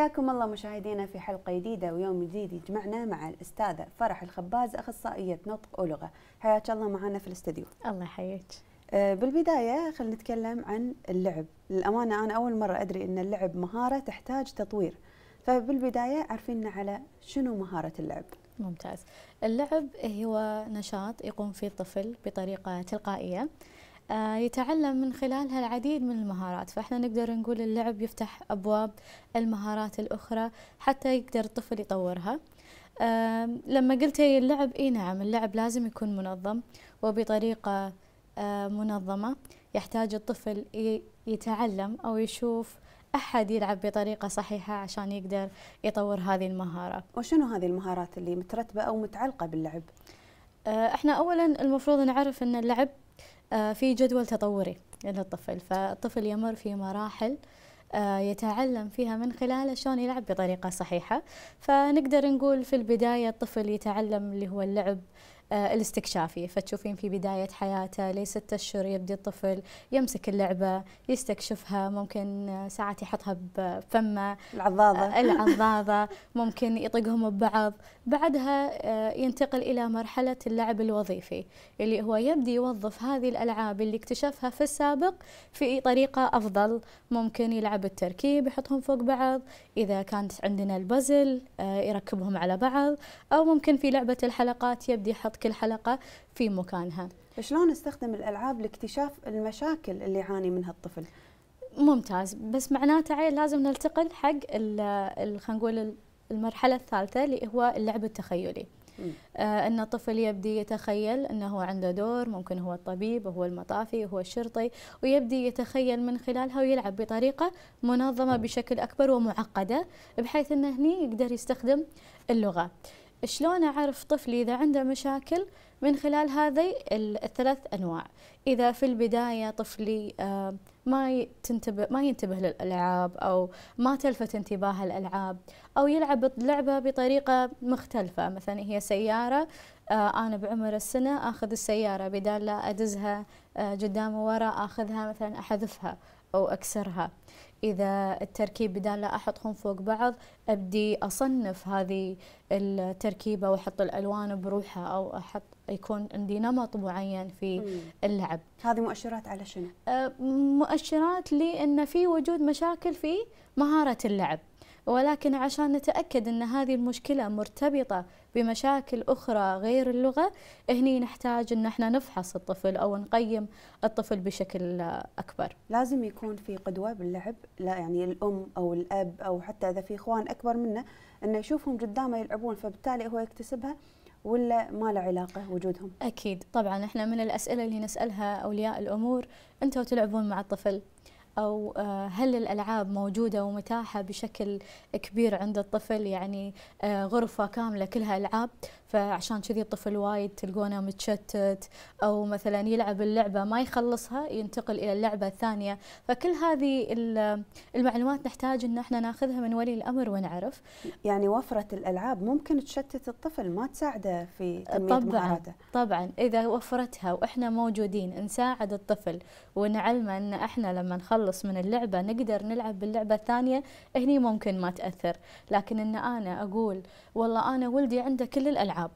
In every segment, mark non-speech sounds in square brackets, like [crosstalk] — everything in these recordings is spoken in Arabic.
حياكم الله مشاهدينا في حلقة جديدة ويوم جديد يجمعنا مع الأستاذة فرح الخباز أخصائية نطق ولغة حياك الله معنا في الاستديو الله يحييك آه، بالبداية خلينا نتكلم عن اللعب للأمانة أنا أول مرة أدري أن اللعب مهارة تحتاج تطوير فبالبداية عارفيننا على شنو مهارة اللعب ممتاز اللعب هو نشاط يقوم فيه الطفل بطريقة تلقائية آه، يتعلم من خلالها العديد من المهارات فإحنا نقدر نقول اللعب يفتح أبواب المهارات الأخرى حتى يقدر الطفل يطورها لما قلت هي اللعب إي نعم اللعب لازم يكون منظم وبطريقة آه، منظمة يحتاج الطفل يتعلم أو يشوف أحد يلعب بطريقة صحيحة عشان يقدر يطور هذه المهارة وشنو هذه المهارات اللي مترتبة أو متعلقة باللعب؟ آه، احنا اولا المفروض نعرف ان اللعب آه، في جدول تطوري للطفل فالطفل يمر في مراحل آه، يتعلم فيها من خلاله شلون يلعب بطريقة صحيحة فنقدر نقول في البداية الطفل يتعلم اللي هو اللعب آه، الاستكشافي فتشوفين في بداية حياته لست أشهر يبدي الطفل يمسك اللعبة يستكشفها ممكن آه، ساعات يحطها بفمه العضاضة آه، العضاضة [laughs] ممكن يطقهم ببعض بعدها ينتقل إلى مرحلة اللعب الوظيفي اللي هو يبدي يوظف هذه الألعاب اللي اكتشفها في السابق في طريقة أفضل ممكن يلعب التركيب يحطهم فوق بعض إذا كانت عندنا البازل يركبهم على بعض أو ممكن في لعبة الحلقات يبدي يحط كل حلقه في مكانها. شلون استخدم الالعاب لاكتشاف المشاكل اللي يعاني منها الطفل؟ ممتاز بس معناته عيل لازم نلتقل حق خلينا نقول المرحله الثالثه اللي هو اللعب التخيلي. آه ان الطفل يبدي يتخيل انه هو عنده دور ممكن هو الطبيب هو المطافي هو الشرطي ويبدي يتخيل من خلالها ويلعب بطريقه منظمه بشكل اكبر ومعقده بحيث انه هني يقدر يستخدم اللغه. شلون أعرف طفلي إذا عنده مشاكل من خلال هذه الثلاث أنواع إذا في البداية طفلي ما تنتبه ما ينتبه للألعاب أو ما تلفت انتباهه الألعاب أو يلعب اللعبه بطريقة مختلفة مثلا هي سيارة آه، أنا بعمر السنة أخذ السيارة بدال لا أدزها آه، قدام ورا أخذها مثلا أحذفها أو أكسرها إذا التركيب بدال لا أحطهم فوق بعض أبدي أصنف هذه التركيبة وأحط الألوان بروحها أو أحط يكون عندي نمط معين في اللعب هذه مؤشرات على شنو؟ أه، مؤشرات لأن في وجود مشاكل في مهارة اللعب ولكن عشان نتأكد أن هذه المشكلة مرتبطة بمشاكل أخرى غير اللغة هني نحتاج أن احنا نفحص الطفل أو نقيم الطفل بشكل أكبر لازم يكون في قدوة باللعب لا يعني الأم أو الأب أو حتى إذا في إخوان أكبر منه أنه يشوفهم قدامه يلعبون فبالتالي هو يكتسبها ولا ما له علاقة وجودهم؟ أكيد طبعا احنا من الأسئلة اللي نسألها أولياء الأمور أنتوا تلعبون مع الطفل أو آه، هل الألعاب موجودة ومتاحة بشكل كبير عند الطفل يعني آه، غرفة كاملة كلها ألعاب فعشان كذي الطفل وايد تلقونه متشتت أو مثلا يلعب اللعبة ما يخلصها ينتقل إلى اللعبة الثانية فكل هذه المعلومات نحتاج أن احنا ناخذها من ولي الأمر ونعرف يعني وفرة الألعاب ممكن تشتت الطفل ما تساعده في تنمية طبعا مهاراته طبعا إذا وفرتها وإحنا موجودين نساعد الطفل ونعلمه أن احنا لما نخلص نخلص من اللعبه نقدر نلعب باللعبه الثانيه هني ممكن ما تاثر لكن ان انا اقول والله انا ولدي عنده كل الالعاب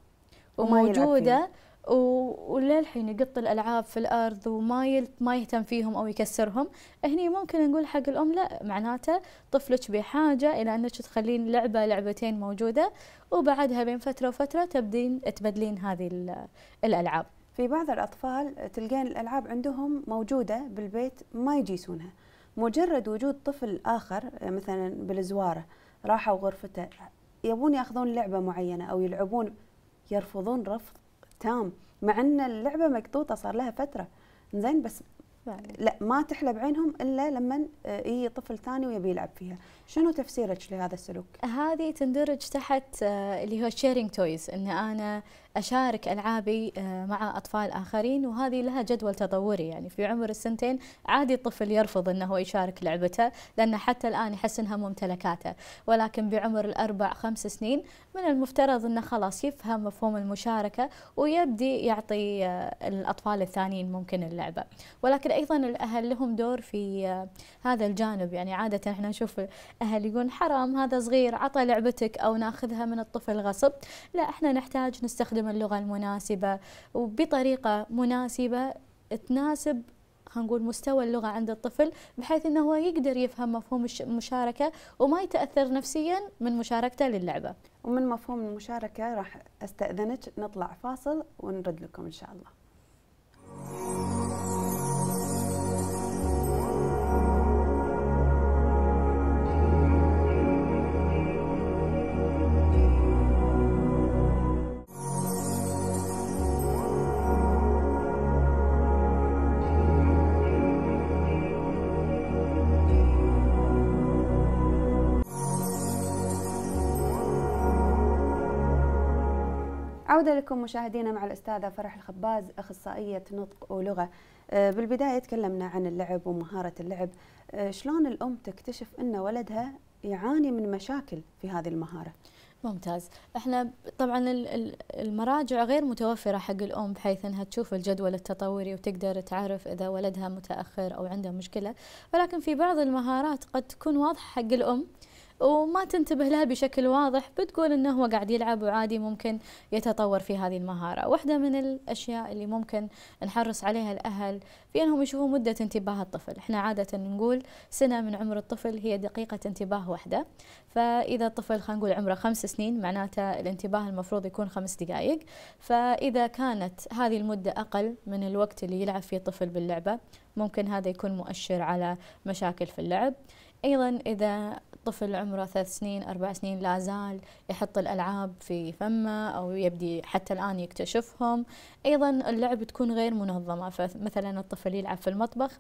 وموجوده وللحين يقط الالعاب في الارض وما ما يهتم فيهم او يكسرهم هني ممكن نقول حق الام لا معناته طفلك بحاجه الى انك تخلين لعبه لعبتين موجوده وبعدها بين فتره وفتره تبدين تبدلين هذه الالعاب في بعض الأطفال تلقين الألعاب عندهم موجودة بالبيت ما يجيسونها مجرد وجود طفل آخر مثلا بالزوارة راحوا غرفته يبون ياخذون لعبة معينة أو يلعبون يرفضون رفض تام مع أن اللعبة مقطوطة صار لها فترة زين بس لا ما تحلى بعينهم الا لما يجي طفل ثاني ويبي يلعب فيها، شنو تفسيرك لهذا السلوك؟ هذه تندرج تحت آه، اللي هو شيرينج تويز ان انا أشارك ألعابي آه، مع أطفال آخرين وهذه لها جدول تطوري يعني في عمر السنتين عادي الطفل يرفض أنه يشارك لعبته لأنه حتى الآن يحس أنها ممتلكاته ولكن بعمر الأربع خمس سنين من المفترض أنه خلاص يفهم مفهوم المشاركة ويبدي يعطي آه، الأطفال الثانيين ممكن اللعبة ولكن أيضا الأهل لهم دور في آه، هذا الجانب يعني عادة احنا نشوف الاهل يقول حرام هذا صغير عطى لعبتك أو ناخذها من الطفل غصب لا احنا نحتاج نستخدم تستخدم اللغة المناسبة وبطريقة مناسبة تناسب هنقول مستوى اللغة عند الطفل بحيث أنه هو يقدر يفهم مفهوم المشاركة وما يتأثر نفسيا من مشاركته للعبة ومن مفهوم المشاركة راح أستأذنك نطلع فاصل ونرد لكم إن شاء الله عودة لكم مشاهدينا مع الأستاذة فرح الخباز أخصائية نطق ولغة آه، بالبداية تكلمنا عن اللعب ومهارة اللعب آه، شلون الأم تكتشف أن ولدها يعاني من مشاكل في هذه المهارة ممتاز احنا طبعا المراجع غير متوفره حق الام بحيث انها تشوف الجدول التطوري وتقدر تعرف اذا ولدها متاخر او عنده مشكله ولكن في بعض المهارات قد تكون واضحه حق الام وما تنتبه لها بشكل واضح بتقول انه هو قاعد يلعب وعادي ممكن يتطور في هذه المهاره واحده من الاشياء اللي ممكن نحرص عليها الاهل في انهم يشوفوا مده انتباه الطفل احنا عاده نقول سنه من عمر الطفل هي دقيقه انتباه واحده فاذا الطفل خلينا نقول عمره خمس سنين معناته الانتباه المفروض يكون خمس دقائق فاذا كانت هذه المده اقل من الوقت اللي يلعب فيه الطفل باللعبه ممكن هذا يكون مؤشر على مشاكل في اللعب أيضا إذا طفل عمره ثلاث سنين أربع سنين لا زال يحط الألعاب في فمه أو يبدي حتى الآن يكتشفهم أيضا اللعب تكون غير منظمة فمثلا الطفل يلعب في المطبخ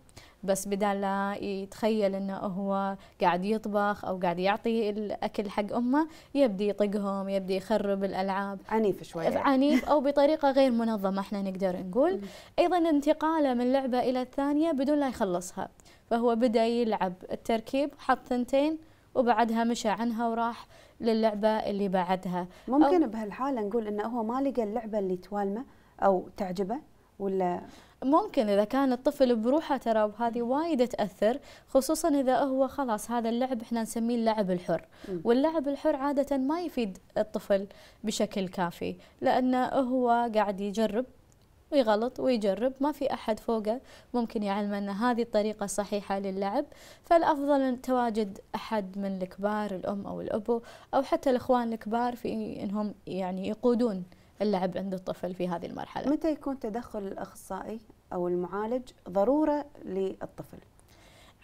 بس بدال لا يتخيل أنه هو قاعد يطبخ أو قاعد يعطي الأكل حق أمه يبدي يطقهم يبدي يخرب الألعاب عنيف شوية عنيف أو بطريقة غير منظمة احنا نقدر نقول أيضا انتقاله من لعبة إلى الثانية بدون لا يخلصها فهو بدأ يلعب التركيب حط ثنتين وبعدها مشى عنها وراح للعبة اللي بعدها ممكن بهالحالة نقول إنه هو ما لقى اللعبة اللي توالمه أو تعجبه ولا ممكن اذا كان الطفل بروحه ترى وهذه وايد تاثر خصوصا اذا هو خلاص هذا اللعب احنا نسميه اللعب الحر واللعب الحر عاده ما يفيد الطفل بشكل كافي لانه هو قاعد يجرب ويغلط ويجرب ما في أحد فوقه ممكن يعلم أن هذه الطريقة صحيحة للعب فالأفضل أن تواجد أحد من الكبار الأم أو الأبو أو حتى الإخوان الكبار في أنهم يعني يقودون اللعب عند الطفل في هذه المرحلة متى يكون تدخل الأخصائي أو المعالج ضرورة للطفل؟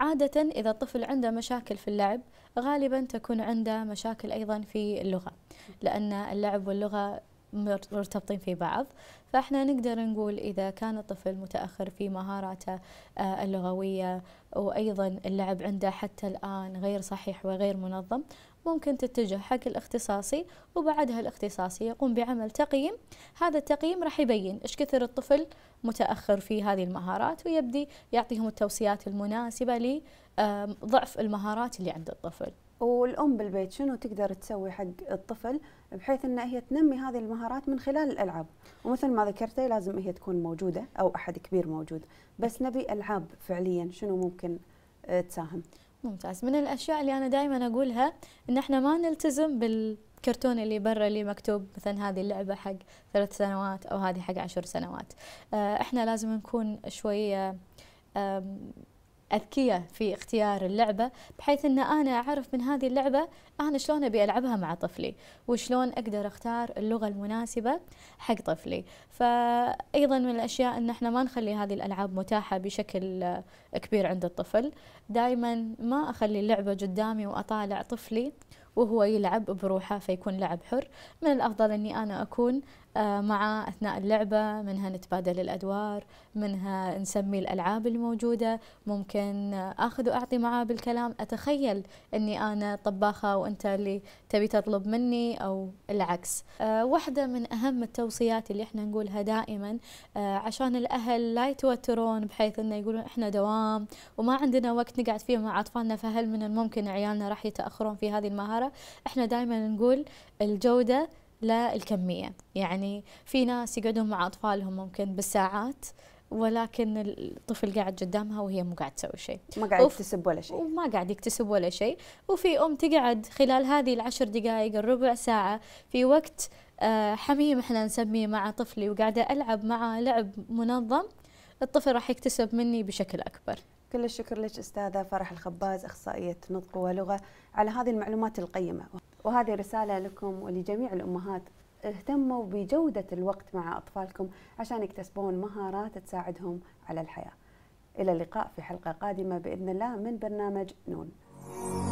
عادة إذا الطفل عنده مشاكل في اللعب غالبا تكون عنده مشاكل أيضا في اللغة لأن اللعب واللغة مرتبطين في بعض فاحنا نقدر نقول إذا كان الطفل متأخر في مهاراته آه، اللغوية وأيضا اللعب عنده حتى الآن غير صحيح وغير منظم ممكن تتجه حق الاختصاصي وبعدها الاختصاصي يقوم بعمل تقييم هذا التقييم راح يبين ايش كثر الطفل متأخر في هذه المهارات ويبدي يعطيهم التوصيات المناسبة لضعف المهارات اللي عند الطفل والأم بالبيت شنو تقدر تسوي حق الطفل بحيث أن هي تنمي هذه المهارات من خلال الألعاب ومثل ما ذكرتي لازم هي تكون موجودة أو أحد كبير موجود بس نبي ألعاب فعليا شنو ممكن آه، تساهم ممتاز من الاشياء اللي انا دائما اقولها ان احنا ما نلتزم بالكرتون اللي برا اللي مكتوب مثلا هذه اللعبه حق ثلاث سنوات او هذه حق عشر سنوات آه، احنا لازم نكون شويه اذكياء في اختيار اللعبه بحيث ان انا اعرف من هذه اللعبه انا شلون ابي العبها مع طفلي وشلون اقدر اختار اللغه المناسبه حق طفلي فايضا من الاشياء ان احنا ما نخلي هذه الالعاب متاحه بشكل كبير عند الطفل دائما ما اخلي اللعبه قدامي واطالع طفلي وهو يلعب بروحه فيكون لعب حر من الأفضل أني أنا أكون آه، مع أثناء اللعبة منها نتبادل الأدوار منها نسمي الألعاب الموجودة ممكن أخذ وأعطي معاه بالكلام أتخيل أني أنا طباخة وأنت اللي تبي تطلب مني أو العكس آه، واحدة من أهم التوصيات اللي احنا نقولها دائما آه، عشان الأهل لا يتوترون بحيث أنه يقولون احنا دوام وما عندنا وقت نقعد فيه مع أطفالنا فهل من الممكن عيالنا راح يتأخرون في هذه المهارة احنا دائما نقول الجودة للكمية يعني في ناس يقعدون مع أطفالهم ممكن بالساعات ولكن الطفل قاعد قدامها وهي مو قاعد تسوي شيء ما قاعد يكتسب ولا شيء وما قاعد يكتسب ولا شيء وفي ام تقعد خلال هذه العشر دقائق الربع ساعه في وقت آه، حميم احنا نسميه مع طفلي وقاعده العب معه لعب منظم الطفل راح يكتسب مني بشكل اكبر كل الشكر لك استاذه فرح الخباز اخصائيه نطق ولغه على هذه المعلومات القيمه وهذه رساله لكم ولجميع الامهات اهتموا بجوده الوقت مع اطفالكم عشان يكتسبون مهارات تساعدهم على الحياه الى اللقاء في حلقه قادمه باذن الله من برنامج نون